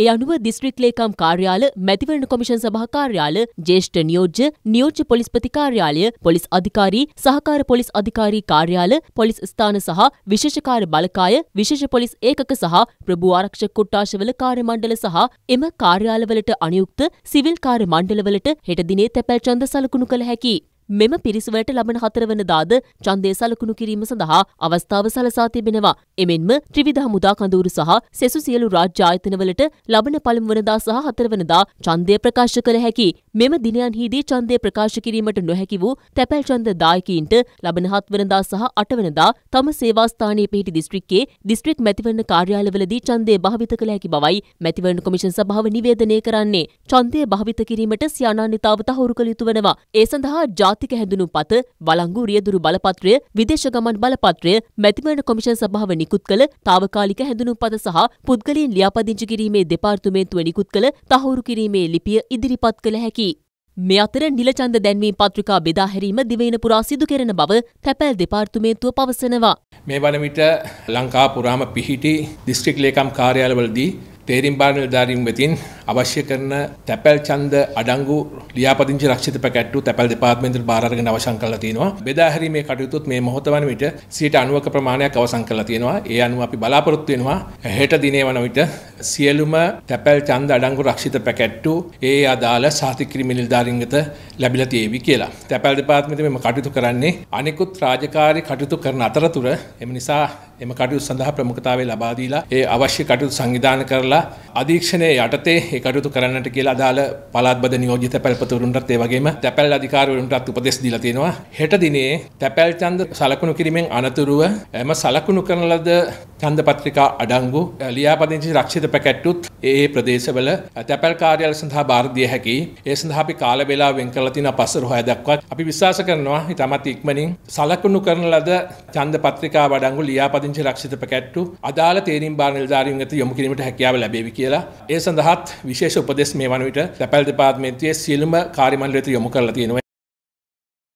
ඒ අනුව දිස්ත්‍රික් ලේකම් කාර්යාල, මැතිවරණ කොමිෂන් සභා කාර්යාල, ජ්‍යෙෂ්ඨ නියෝජ්‍ය, නියෝජ්‍ය පොලිස්පති කාර්යාලය, පොලිස් අධිකාරී, සහකාර පොලිස් අධිකාරී කාර්යාල, පොලිස් ස්ථාන සහ විශේෂකාර බලකාය, විශේෂ පොලිස් ඒකක සහ ප්‍රභූ ආරක්ෂක කොට්ටාශවල කාර්ය මණ්ඩල සහ එම කාර්යාලවලට අනියුක්ත සිවිල් කාර්ය මණ්ඩලවලට හෙට දිනේ තැපැල් ඡන්ද සලකුණු කළ හැකියි. මෙම පිරිසුවලට ලබන හතරවන දාද ඡන්දය සලකුණු කිරීම සඳහා අවස්ථාව සලසා තිබෙනවා. එමෙන්ම ත්‍රිවිධ හමුදා කඳවුරු සහ සෙසු සියලු රාජ්‍ය ආයතනවලට ලබන පළමුවනදා සහ හතරවනදා ඡන්දය ප්‍රකාශ කළ හැකි. මෙම දිනයන්හිදී ඡන්දය ප්‍රකාශ කිරීමට නොහැකි වූ තැපැල් ඡන්ද දායකයින්ට ලබන හත්වනදා සහ අටවනදා තම සේවාස්ථානයේ පිහිටි දිස්ත්‍රික්කයේ දිස්ත්‍රික් මැතිවරණ කාර්යාලවලදී ඡන්දය භාවිත කළ හැකි බවයි මැතිවරණ කොමිෂන් සභාව නිවේදනය කරන්නේ. ඡන්දය භාවිත කිරීමට සිය අනන්‍යතාව තහවුරු කළ යුතු වනවා. ඒ සඳහා ජාතික ආර්ථික හැඳුනුම්පත වලංගු රියදුරු බලපත්‍රය විදේශ ගමන් බලපත්‍රය මැතිවරණ කොමිෂන් සභාව නිකුත් කළ తాවකාලික හැඳුනුම්පත සහ පුද්ගලයන් ලියාපදිංචි කිරීමේ දෙපාර්තමේන්තුව නිකුත් කළ තහවුරු කිරීමේ ලිපිය ඉදිරිපත් කළ හැකි. මේ අතර නිලචන්ද දැන්වීම් පත්‍රිකා බෙදාහැරීම දිවයින පුරා සිදු කරන බව තැපැල් දෙපාර්තමේන්තුව පවසනවා. මේ වනවිට ලංකා පුරාම පිහිටි දිස්ත්‍රික් ලේකම් කාර්යාලවලදී තේරිම්බාර නිලධාරීන් වෙතින් අවශ්‍ය කරන තැපැල් ඡන්ද අඩංගු ලියාපදිංචි රක්ෂිත පැකැට්ටු තැපැල් දෙපාර්තමේන්තුවට බාර අරගෙන අවසන් කරලා තියෙනවා. බෙදා හැරීමේ කටයුතුත් මේ මොහොත වන විට 90ක ප්‍රමාණයක් අවසන් කරලා තියෙනවා. ඒ අනුව අපි බලාපොරොත්තු වෙනවා හෙට දිනේ වන විට සියලුම තැපැල් ඡන්ද අඩංගු රක්ෂිත පැකැට්ටු ඒ අදාළ සාතික්‍රීමී නිලධාරීන් වෙත ලැබිලා තියෙවි කියලා. තැපැල් දෙපාර්තමේන්තුව මෙම කටයුතු කරන්නේ අනිකුත් රාජකාරී කටයුතු කරන අතරතුර එම නිසා එම කටයුතු සඳහා ප්‍රමුඛතාවය ලබා දීලා ඒ අවශ්‍ය කටයුතු සංවිධානය කරලා අධීක්ෂණයේ යටතේ ඒ කටයුතු කරන්නට කියලා අදාළ පළාත් බද නියෝජිත පැල්පතවරුන්ටත් ඒ වගේම තැපැල් අධිකාරවරුන්ටත් උපදෙස් දීලා තියෙනවා හෙට දිනේ තැපැල් ඡන්ද සලකුණු කිරීමෙන් අනතුරුව එම සලකුණු කරන ලද චන්ද පත්‍රිකා අඩංගු ලියාපදිංචි රක්ෂිත පැකැට්ටුත් ඒ ප්‍රදේශවල තැපැල් කාර්යාල සඳහා බාර දිය හැකි. ඒ සඳහා අපි කාල වේලාව වෙන් කරලා තියෙන පස්සර හොය දක්වත් අපි විශ්වාස කරනවා ඊටමත් ඉක්මනින් සලකුණු කරන ලද චන්ද පත්‍රිකා අඩංගු ලියාපදිංචි රක්ෂිත පැකැට්ටු අදාළ තේරීම් බාර නිලධාරීන් වෙත යොමු කිරීමට හැකියාව ලැබේවි කියලා. ඒ සඳහාත් විශේෂ උපදෙස් මේ වන විට තැපැල් දෙපාර්තමේන්තුවේ සියලුම කාර්යමණ්ඩලයට යොමු කරලා තියෙනවා.